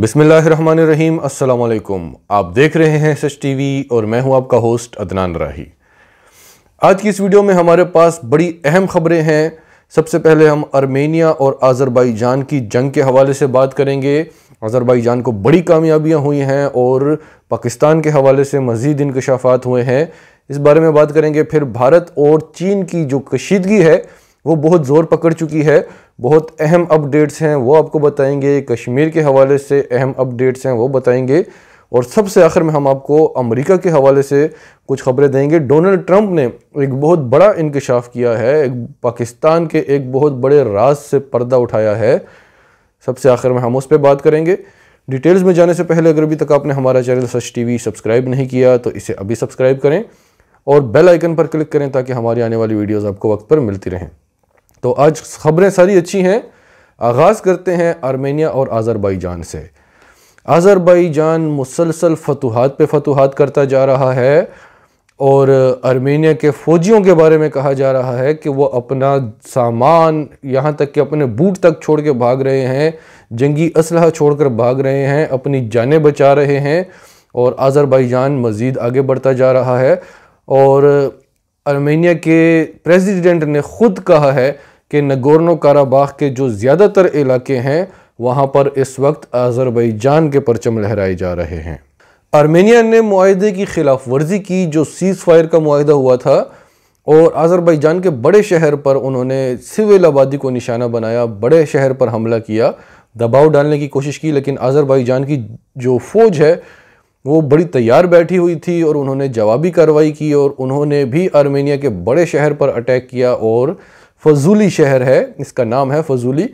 बिस्मिल्लाहिर्रहमानिर्रहीम अस्सलाम वालेकुम आप देख रहे हैं एस वी और मैं हूं आपका होस्ट अदनान राही आज की इस वीडियो में हमारे पास बड़ी अहम खबरें हैं सबसे पहले हम आर्मेनिया और आज़रबाईजान की जंग के हवाले से बात करेंगे आज़रबाईजान को बड़ी कामयाबियाँ हुई हैं और पाकिस्तान के हवाले से मज़ीद इनकशाफात हुए हैं इस बारे में बात करेंगे फिर भारत और चीन की जो कशीदगी है वो बहुत ज़ोर पकड़ चुकी है बहुत अहम अपडेट्स हैं वो आपको बताएंगे कश्मीर के हवाले से अहम अपडेट्स हैं वो बताएंगे और सबसे आखिर में हम आपको अमेरिका के हवाले से कुछ खबरें देंगे डोनाल्ड ट्रंप ने एक बहुत बड़ा इंकशाफ किया है एक पाकिस्तान के एक बहुत बड़े राज से पर्दा उठाया है सबसे आखिर में हम उस पर बात करेंगे डिटेल्स में जाने से पहले अगर अभी तक आपने हमारा चैनल सच टी सब्सक्राइब नहीं किया तो इसे अभी सब्सक्राइब करें और बेल आइकन पर क्लिक करें ताकि हमारी आने वाली वीडियोस आपको वक्त पर मिलती रहें तो आज खबरें सारी अच्छी हैं आगाज़ करते हैं आर्मेनिया और आज़रबाईजान से आज़रबाईजान मुसलसल फतूहत पे फतूहत करता जा रहा है और आर्मेनिया के फ़ौजियों के बारे में कहा जा रहा है कि वो अपना सामान यहाँ तक कि अपने बूट तक छोड़ के भाग रहे हैं जंगी असल छोड़ कर भाग रहे हैं अपनी जानें बचा रहे हैं और आज़रबाईजान मज़ीद आगे बढ़ता जा रहा है और आर्मेनिया के प्रेसिडेंट ने ख़ुद कहा है कि नगोरनो काराबाख के जो ज़्यादातर इलाके हैं वहाँ पर इस वक्त आज़रबैजान के परचम लहराए जा रहे हैं आर्मेनिया ने माहे की खिलाफ वर्जी की जो सीज़ फायर का माहा हुआ था और आज़रबैजान के बड़े शहर पर उन्होंने सिविल आबादी को निशाना बनाया बड़े शहर पर हमला किया दबाव डालने की कोशिश की लेकिन आज़रबैजान की जो फ़ौज है वो बड़ी तैयार बैठी हुई थी और उन्होंने जवाबी कार्रवाई की और उन्होंने भी आर्मेनिया के बड़े शहर पर अटैक किया और फजूली शहर है इसका नाम है फजूली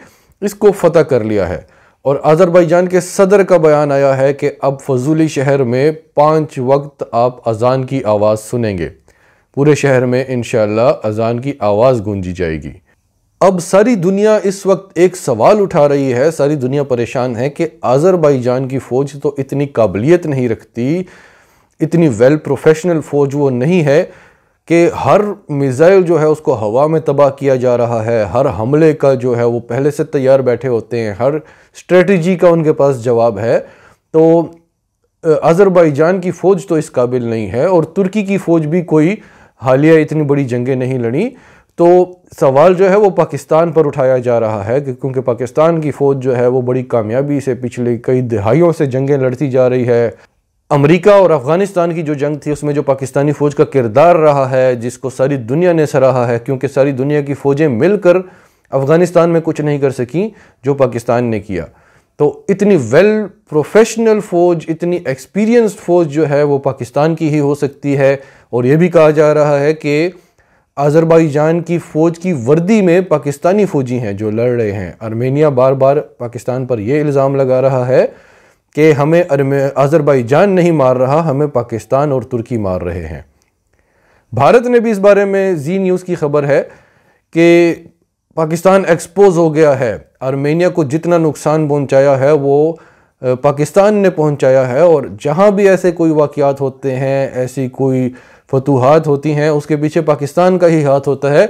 इसको फतह कर लिया है और अज़रबैजान के सदर का बयान आया है कि अब फजूली शहर में पाँच वक्त आप अजान की आवाज़ सुनेंगे पूरे शहर में इन अजान की आवाज़ गूंजी जाएगी अब सारी दुनिया इस वक्त एक सवाल उठा रही है सारी दुनिया परेशान है कि अजरबैजान की फ़ौज तो इतनी काबिलियत नहीं रखती इतनी वेल प्रोफेशनल फ़ौज वो नहीं है कि हर मिज़ाइल जो है उसको हवा में तबाह किया जा रहा है हर हमले का जो है वो पहले से तैयार बैठे होते हैं हर स्ट्रेटजी का उनके पास जवाब है तो अज़रबैजान की फ़ौज तो इस काबिल नहीं है और तुर्की की फ़ौज भी कोई हालिया इतनी बड़ी जंगें नहीं लड़ी तो सवाल जो है वो पाकिस्तान पर उठाया जा रहा है क्योंकि पाकिस्तान की फ़ौज जो है वो बड़ी कामयाबी से पिछले कई दहाइयों से जंगें लड़ती जा रही है अमेरिका और अफ़गानिस्तान की जो जंग थी उसमें जो पाकिस्तानी फ़ौज का किरदार रहा है जिसको सारी दुनिया ने सराहा है क्योंकि सारी दुनिया की फ़ौजें मिलकर अफ़गानिस्तान में कुछ नहीं कर सकें जो पाकिस्तान ने किया तो इतनी वेल प्रोफेशनल फ़ौज इतनी एक्सपीरियंस्ड फ़ौज जो है वो पाकिस्तान की ही हो सकती है और ये भी कहा जा रहा है कि आज़रबाईजान की फ़ौज की वर्दी में पाकिस्तानी फ़ौजी हैं जो लड़ रहे हैं आर्मेनिया बार बार पाकिस्तान पर यह इल्ज़ाम लगा रहा है कि हमें अज़रबैजान नहीं मार रहा हमें पाकिस्तान और तुर्की मार रहे हैं भारत ने भी इस बारे में जी न्यूज़ की खबर है कि पाकिस्तान एक्सपोज हो गया है आर्मेनिया को जितना नुकसान पहुंचाया है वो पाकिस्तान ने पहुंचाया है और जहां भी ऐसे कोई वाक़ात होते हैं ऐसी कोई फतूहत होती हैं उसके पीछे पाकिस्तान का ही हाथ होता है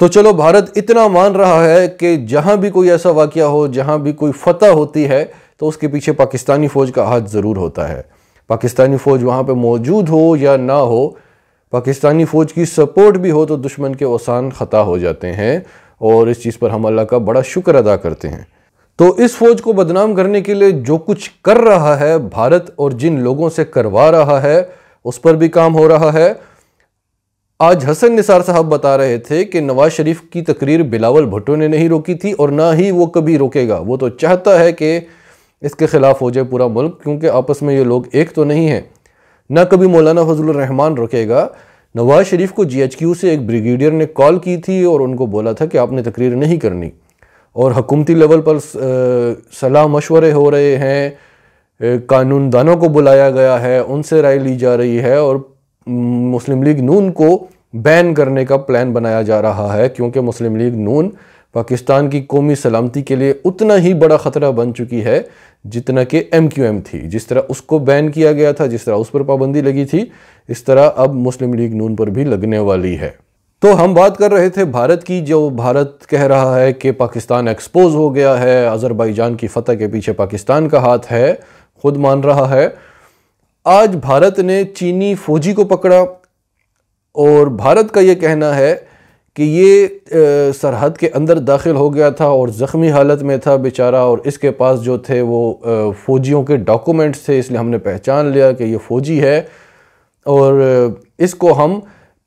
तो चलो भारत इतना मान रहा है कि जहां भी कोई ऐसा वाक़ हो जहां भी कोई फतह होती है तो उसके पीछे पाकिस्तानी फ़ौज का हाथ ज़रूर होता है पाकिस्तानी फ़ौज वहाँ पर मौजूद हो या ना हो पाकिस्तानी फ़ौज की सपोर्ट भी हो तो दुश्मन के वसान ख़ता हो जाते हैं और इस चीज़ पर हम अल्लाह का बड़ा शुक्र अदा करते हैं तो इस फौज को बदनाम करने के लिए जो कुछ कर रहा है भारत और जिन लोगों से करवा रहा है उस पर भी काम हो रहा है आज हसन निसार साहब बता रहे थे कि नवाज शरीफ की तकरीर बिलावल भुट्टो ने नहीं रोकी थी और ना ही वो कभी रोकेगा वो तो चाहता है कि इसके ख़िलाफ़ हो जाए पूरा मुल्क क्योंकि आपस में ये लोग एक तो नहीं हैं ना कभी मौलाना फजलरहमान रुकेगा नवाज़ शरीफ को जीएचक्यू से एक ब्रिगेडियर ने कॉल की थी और उनको बोला था कि आपने तकरीर नहीं करनी और हकूमती लेवल पर सलाह मशवरे हो रहे हैं कानूनदानों को बुलाया गया है उनसे राय ली जा रही है और मुस्लिम लीग नून को बैन करने का प्लान बनाया जा रहा है क्योंकि मुस्लिम लीग नून पाकिस्तान की कौमी सलामती के लिए उतना ही बड़ा ख़तरा बन चुकी है जितना कि एम क्यू एम थी जिस तरह उसको बैन किया गया था जिस तरह उस पर पाबंदी लगी थी इस तरह अब मुस्लिम लीग नून पर भी लगने वाली है तो हम बात कर रहे थे भारत की जो भारत कह रहा है कि पाकिस्तान एक्सपोज हो गया है अज़रबैजान की फतह के पीछे पाकिस्तान का हाथ है खुद मान रहा है आज भारत ने चीनी फौजी को पकड़ा और भारत का ये कहना है कि ये सरहद के अंदर दाखिल हो गया था और ज़ख्मी हालत में था बेचारा और इसके पास जो थे वो फ़ौजियों के डॉक्यूमेंट्स थे इसलिए हमने पहचान लिया कि ये फ़ौजी है और इसको हम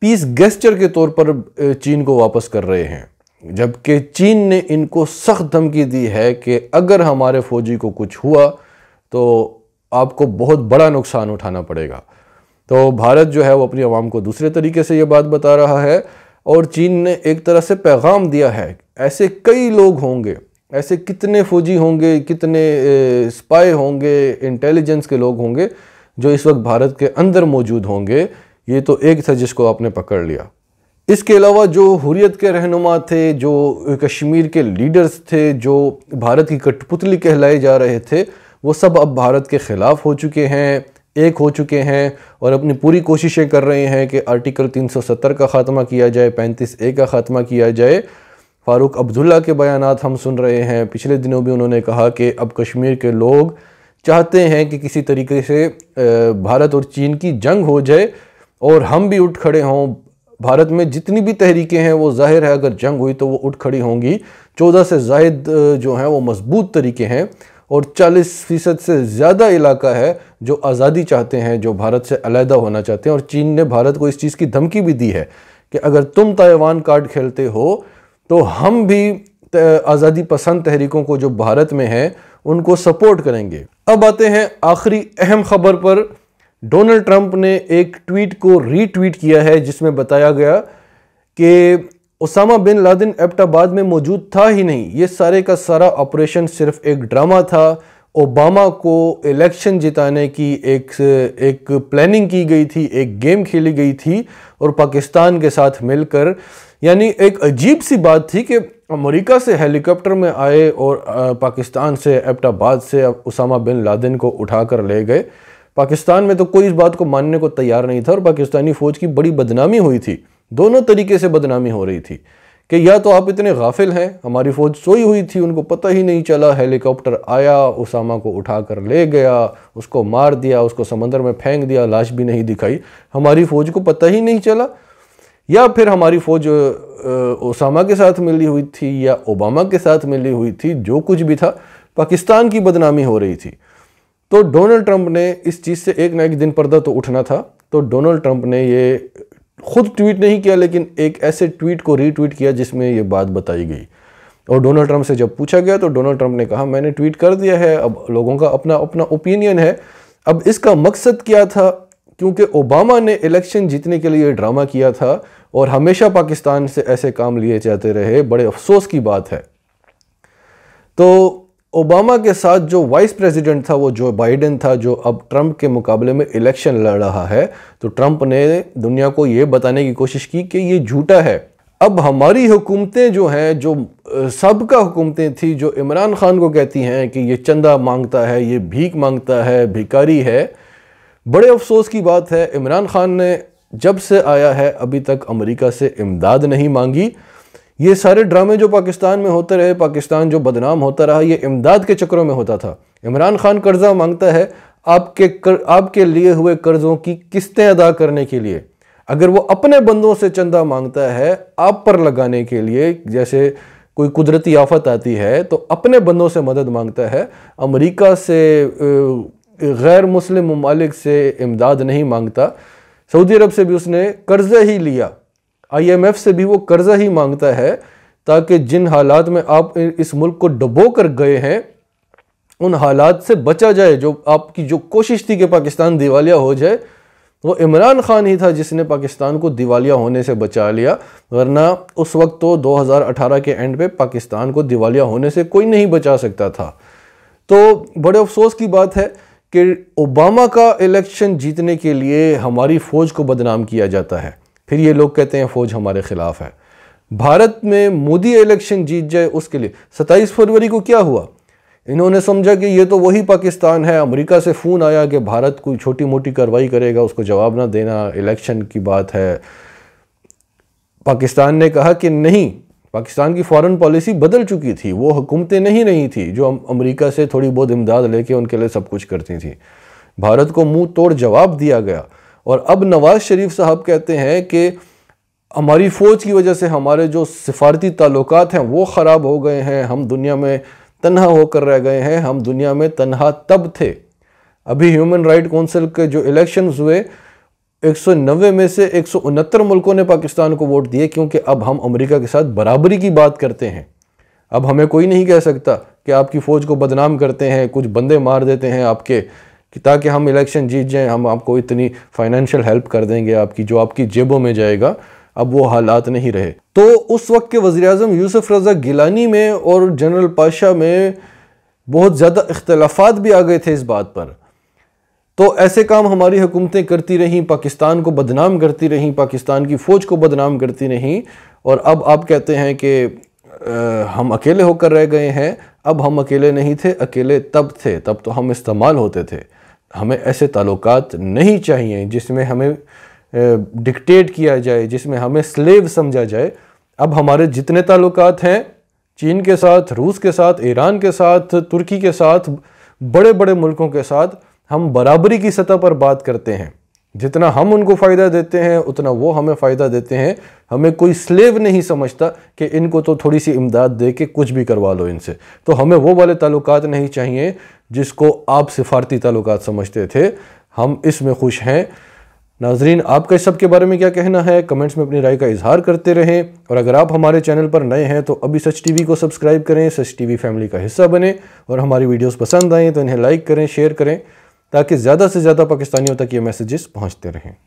पीस गेस्चर के तौर पर चीन को वापस कर रहे हैं जबकि चीन ने इनको सख्त धमकी दी है कि अगर हमारे फ़ौजी को कुछ हुआ तो आपको बहुत बड़ा नुकसान उठाना पड़ेगा तो भारत जो है वो अपनी आवाम को दूसरे तरीके से ये बात बता रहा है और चीन ने एक तरह से पैगाम दिया है ऐसे कई लोग होंगे ऐसे कितने फौजी होंगे कितने स्पाई होंगे इंटेलिजेंस के लोग होंगे जो इस वक्त भारत के अंदर मौजूद होंगे ये तो एक था जिसको आपने पकड़ लिया इसके अलावा जो हुरियत के रहनुमा थे जो कश्मीर के लीडर्स थे जो भारत की कठपुतली कहलाए जा रहे थे वो सब अब भारत के ख़िलाफ़ हो चुके हैं एक हो चुके हैं और अपनी पूरी कोशिशें कर रहे हैं कि आर्टिकल 370 का ख़ात्मा किया जाए 35 ए का ख़ात्मा किया जाए फ़ारूक अब्दुल्ला के बयान हम सुन रहे हैं पिछले दिनों भी उन्होंने कहा कि अब कश्मीर के लोग चाहते हैं कि किसी तरीके से भारत और चीन की जंग हो जाए और हम भी उठ खड़े हों भारत में जितनी भी तहरीकें हैं वो जाहिर है अगर जंग हुई तो वो उठ खड़ी होंगी चौदह से जायद जो हैं वो मजबूत तरीके हैं और 40 फीसद से ज़्यादा इलाका है जो आज़ादी चाहते हैं जो भारत से अलहदा होना चाहते हैं और चीन ने भारत को इस चीज़ की धमकी भी दी है कि अगर तुम ताइवान कार्ड खेलते हो तो हम भी आज़ादी पसंद तहरीकों को जो भारत में हैं उनको सपोर्ट करेंगे अब आते हैं आखिरी अहम खबर पर डोनाल्ड ट्रंप ने एक ट्वीट को रीट्वीट किया है जिसमें बताया गया कि उसामा बिन लादिन एबटाबाद में मौजूद था ही नहीं ये सारे का सारा ऑपरेशन सिर्फ एक ड्रामा था ओबामा को इलेक्शन जिताने की एक एक प्लानिंग की गई थी एक गेम खेली गई थी और पाकिस्तान के साथ मिलकर यानी एक अजीब सी बात थी कि अमेरिका से हेलीकॉप्टर में आए और पाकिस्तान से एबटाबाद से उसामा बिन लादिन को उठा कर ले गए पाकिस्तान में तो कोई इस बात को मानने को तैयार नहीं था और पाकिस्तानी फ़ौज की बड़ी बदनामी हुई थी दोनों तरीके से बदनामी हो रही थी कि या तो आप इतने गाफिल हैं हमारी फ़ौज सोई हुई थी उनको पता ही नहीं चला हेलीकॉप्टर आया उसामा को उठा कर ले गया उसको मार दिया उसको समंदर में फेंक दिया लाश भी नहीं दिखाई हमारी फ़ौज को पता ही नहीं चला या फिर हमारी फ़ौज ओसामा के साथ मिली हुई थी या ओबामा के साथ मिली हुई थी जो कुछ भी था पाकिस्तान की बदनामी हो रही थी तो डोनाल्ड ट्रंप ने इस चीज़ से एक ना एक दिन पर्दा तो उठना था तो डोनाल्ड ट्रंप ने ये खुद ट्वीट नहीं किया लेकिन एक ऐसे ट्वीट को रीट्वीट किया जिसमें ये बात बताई गई और डोनाल्ड ट्रंप से जब पूछा गया तो डोनाल्ड ट्रंप ने कहा मैंने ट्वीट कर दिया है अब लोगों का अपना अपना ओपिनियन है अब इसका मकसद क्या था क्योंकि ओबामा ने इलेक्शन जीतने के लिए ड्रामा किया था और हमेशा पाकिस्तान से ऐसे काम लिए जाते रहे बड़े अफसोस की बात है तो ओबामा के साथ जो वाइस प्रेसिडेंट था वो जो बाइडेन था जो अब ट्रंप के मुकाबले में इलेक्शन लड़ रहा है तो ट्रंप ने दुनिया को ये बताने की कोशिश की कि ये झूठा है अब हमारी हुकूमतें जो हैं जो सबका हुकूमतें थी जो इमरान ख़ान को कहती हैं कि ये चंदा मांगता है ये भीख मांगता है भिकारी है बड़े अफसोस की बात है इमरान ख़ान ने जब से आया है अभी तक अमरीका से इमदाद नहीं मांगी ये सारे ड्रामे जो पाकिस्तान में होते रहे पाकिस्तान जो बदनाम होता रहा ये इमदाद के चक्करों में होता था इमरान खान कर्जा मांगता है आपके कर, आपके लिए हुए कर्जों की किस्तें अदा करने के लिए अगर वो अपने बंदों से चंदा मांगता है आप पर लगाने के लिए जैसे कोई कुदरती आफत आती है तो अपने बंदों से मदद मांगता है अमेरिका से गैर मुस्लिम ममालिक से इमदाद नहीं मांगता सऊदी अरब से भी उसने कर्ज़ ही लिया आईएमएफ से भी वो कर्जा ही मांगता है ताकि जिन हालात में आप इस मुल्क को डबो कर गए हैं उन हालात से बचा जाए जो आपकी जो कोशिश थी कि पाकिस्तान दिवालिया हो जाए वो इमरान खान ही था जिसने पाकिस्तान को दिवालिया होने से बचा लिया वरना उस वक्त तो 2018 के एंड पे पाकिस्तान को दिवालिया होने से कोई नहीं बचा सकता था तो बड़े अफसोस की बात है कि ओबामा का इलेक्शन जीतने के लिए हमारी फ़ौज को बदनाम किया जाता है फिर ये लोग कहते हैं फ़ौज हमारे ख़िलाफ़ है भारत में मोदी इलेक्शन जीत जाए उसके लिए सत्ताईस फरवरी को क्या हुआ इन्होंने समझा कि ये तो वही पाकिस्तान है अमेरिका से फ़ोन आया कि भारत कोई छोटी मोटी कार्रवाई करेगा उसको जवाब ना देना इलेक्शन की बात है पाकिस्तान ने कहा कि नहीं पाकिस्तान की फॉरेन पॉलिसी बदल चुकी थी वो हुकूमतें नहीं रही थी जो अमेरिका से थोड़ी बहुत इमदाद लेके उनके लिए सब कुछ करती थी भारत को मुंह तोड़ जवाब दिया गया और अब नवाज़ शरीफ साहब कहते हैं कि हमारी फ़ौज की वजह से हमारे जो सिफारती ताल्लुक हैं वो ख़राब हो गए हैं हम दुनिया में तनहा होकर रह गए हैं हम दुनिया में तनहा तब थे अभी ह्यूमन राइट काउंसिल के जो इलेक्शन हुए 190 में से एक मुल्कों ने पाकिस्तान को वोट दिए क्योंकि अब हम अमेरिका के साथ बराबरी की बात करते हैं अब हमें कोई नहीं कह सकता कि आपकी फ़ौज को बदनाम करते हैं कुछ बंदे मार देते हैं आपके कि ताकि हम इलेक्शन जीत जाएं हम आपको इतनी फाइनेंशियल हेल्प कर देंगे आपकी जो आपकी जेबों में जाएगा अब वो हालात नहीं रहे तो उस वक्त के वज़ी अजम यूसुफ रज़ा गिलानी में और जनरल पाशा में बहुत ज़्यादा इख्तलाफा भी आ गए थे इस बात पर तो ऐसे काम हमारी हुकूमतें करती रहीं पाकिस्तान को बदनाम करती रहीं पाकिस्तान की फ़ौज को बदनाम करती रहीं और अब आप कहते हैं कि हम अकेले होकर रह गए हैं अब हम अकेले नहीं थे अकेले तब थे तब तो हम इस्तेमाल होते थे हमें ऐसे ताल्लुक नहीं चाहिए जिसमें हमें डिक्टेट किया जाए जिसमें हमें स्लेव समझा जाए अब हमारे जितने ताल्लुक हैं चीन के साथ रूस के साथ ईरान के साथ तुर्की के साथ बड़े बड़े मुल्कों के साथ हम बराबरी की सतह पर बात करते हैं जितना हम उनको फ़ायदा देते हैं उतना वो हमें फ़ायदा देते हैं हमें कोई स्लेव नहीं समझता कि इनको तो थोड़ी सी इमदाद दे के कुछ भी करवा लो इनसे तो हमें वो वाले ताल्लुक नहीं चाहिए जिसको आप सिफारती ताल्लुक समझते थे हम इसमें खुश हैं नाजरीन आपका इस सब के बारे में क्या कहना है कमेंट्स में अपनी राय का इजहार करते रहें और अगर आप हमारे चैनल पर नए हैं तो अभी सच टीवी को सब्सक्राइब करें सच टीवी फैमिली का हिस्सा बने और हमारी वीडियोस पसंद आएँ तो इन्हें लाइक करें शेयर करें ताकि ज़्यादा से ज़्यादा पाकिस्तानियों तक ये मैसेजेस पहुँचते रहें